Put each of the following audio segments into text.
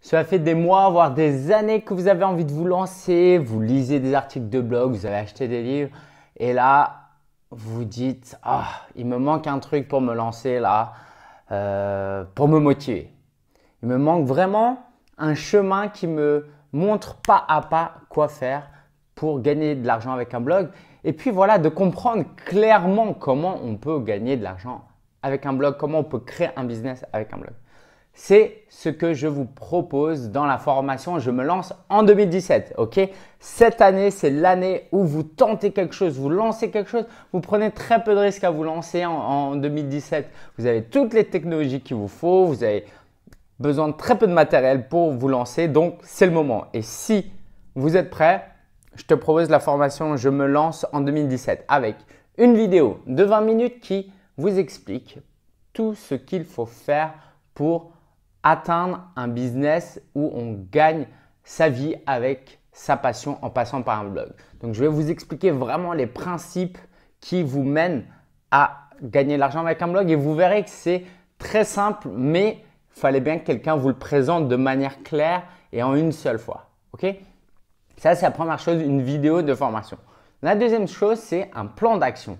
Cela fait des mois, voire des années que vous avez envie de vous lancer, vous lisez des articles de blog, vous avez acheté des livres, et là, vous dites, ah, il me manque un truc pour me lancer là, euh, pour me motiver. Il me manque vraiment un chemin qui me montre pas à pas quoi faire pour gagner de l'argent avec un blog. Et puis voilà, de comprendre clairement comment on peut gagner de l'argent avec un blog, comment on peut créer un business avec un blog. C'est ce que je vous propose dans la formation Je me lance en 2017. Ok Cette année, c'est l'année où vous tentez quelque chose, vous lancez quelque chose. Vous prenez très peu de risques à vous lancer en, en 2017. Vous avez toutes les technologies qu'il vous faut. Vous avez besoin de très peu de matériel pour vous lancer. Donc, c'est le moment. Et si vous êtes prêt, je te propose la formation Je me lance en 2017 avec une vidéo de 20 minutes qui vous explique tout ce qu'il faut faire pour atteindre un business où on gagne sa vie avec sa passion en passant par un blog. Donc je vais vous expliquer vraiment les principes qui vous mènent à gagner de l'argent avec un blog et vous verrez que c'est très simple mais il fallait bien que quelqu'un vous le présente de manière claire et en une seule fois. OK Ça c'est la première chose, une vidéo de formation. La deuxième chose, c'est un plan d'action.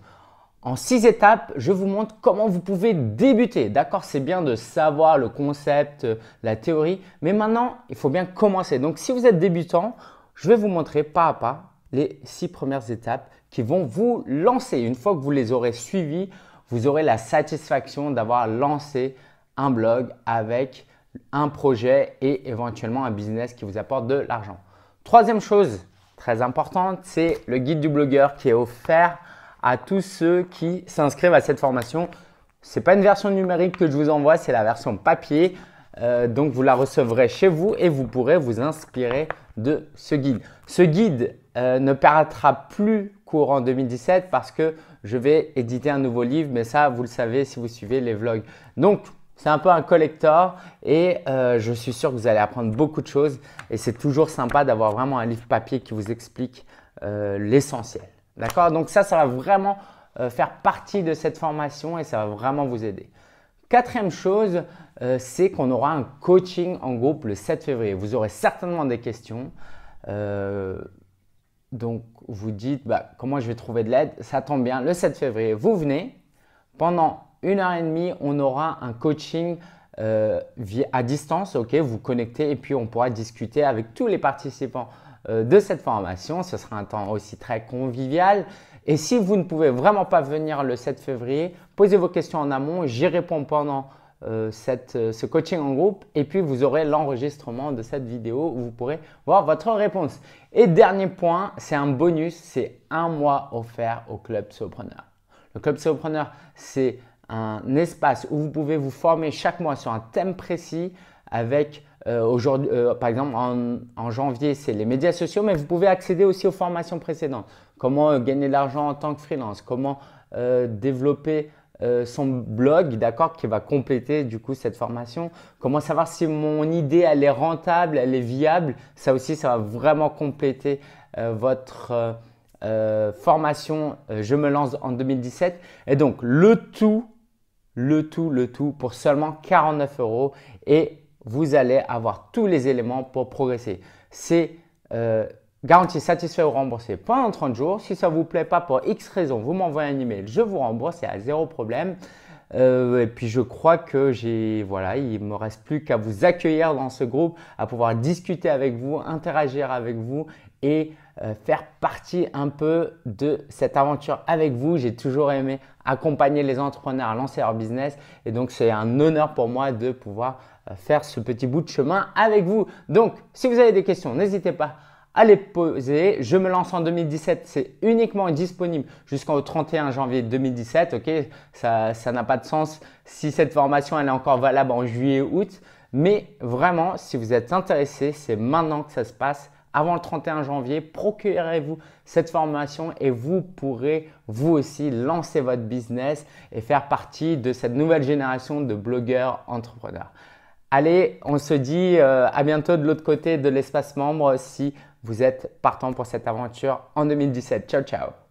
En six étapes, je vous montre comment vous pouvez débuter. D'accord, c'est bien de savoir le concept, euh, la théorie, mais maintenant, il faut bien commencer. Donc, si vous êtes débutant, je vais vous montrer pas à pas les six premières étapes qui vont vous lancer. Une fois que vous les aurez suivies, vous aurez la satisfaction d'avoir lancé un blog avec un projet et éventuellement un business qui vous apporte de l'argent. Troisième chose très importante, c'est le guide du blogueur qui est offert à tous ceux qui s'inscrivent à cette formation. Ce n'est pas une version numérique que je vous envoie, c'est la version papier. Euh, donc vous la recevrez chez vous et vous pourrez vous inspirer de ce guide. Ce guide euh, ne paraîtra plus courant 2017 parce que je vais éditer un nouveau livre, mais ça vous le savez si vous suivez les vlogs. Donc c'est un peu un collector et euh, je suis sûr que vous allez apprendre beaucoup de choses et c'est toujours sympa d'avoir vraiment un livre papier qui vous explique l'essentiel. D'accord Donc ça, ça va vraiment euh, faire partie de cette formation et ça va vraiment vous aider. Quatrième chose, euh, c'est qu'on aura un coaching en groupe le 7 février. Vous aurez certainement des questions. Euh, donc vous dites, bah, comment je vais trouver de l'aide Ça tombe bien, le 7 février, vous venez. Pendant une heure et demie, on aura un coaching à distance. vous connectez et puis on pourra discuter avec tous les participants euh, de cette formation. Ce sera un temps aussi très convivial. Et si vous ne pouvez vraiment pas venir le 7 février, posez vos questions en amont, j'y réponds pendant euh, euh, ce coaching en groupe et puis vous aurez l'enregistrement de cette vidéo où vous pourrez voir votre réponse. Et dernier point, c'est un bonus, c'est un mois offert au Club Sopreneur. Le Club Sopreneur, c'est un espace où vous pouvez vous former chaque mois sur un thème précis avec euh, aujourd'hui, euh, par exemple, en, en janvier, c'est les médias sociaux, mais vous pouvez accéder aussi aux formations précédentes. Comment euh, gagner de l'argent en tant que freelance, comment développer son blog, d'accord, qui va compléter du coup cette formation. Comment savoir si mon idée, elle est rentable, elle est viable. Ça aussi, ça va vraiment compléter votre formation Je me lance en 2017. Et donc, le tout, le tout, le tout pour seulement 49 euros. Et vous allez avoir tous les éléments pour progresser. C'est euh, garantie satisfait ou remboursé pendant 30 jours. Si ça ne vous plaît pas pour X raison, vous m'envoyez un email, je vous rembourse, n'y à zéro problème. Euh, et puis je crois que j'ai voilà, il me reste plus qu'à vous accueillir dans ce groupe, à pouvoir discuter avec vous, interagir avec vous et euh, faire partie un peu de cette aventure avec vous. J'ai toujours aimé accompagner les entrepreneurs à lancer leur business et donc c'est un honneur pour moi de pouvoir faire ce petit bout de chemin avec vous. Donc, si vous avez des questions, n'hésitez pas à les poser. Je me lance en 2017, c'est uniquement disponible jusqu'au 31 janvier 2017. Ok, ça, n'a pas de sens si cette formation elle est encore valable en juillet ou août. Mais vraiment, si vous êtes intéressé, c'est maintenant que ça se passe. Avant le 31 janvier, procurez-vous cette formation et vous pourrez vous aussi lancer votre business et faire partie de cette nouvelle génération de blogueurs entrepreneurs. Allez, on se dit euh, à bientôt de l'autre côté de l'espace membre si vous êtes partant pour cette aventure en 2017. Ciao, ciao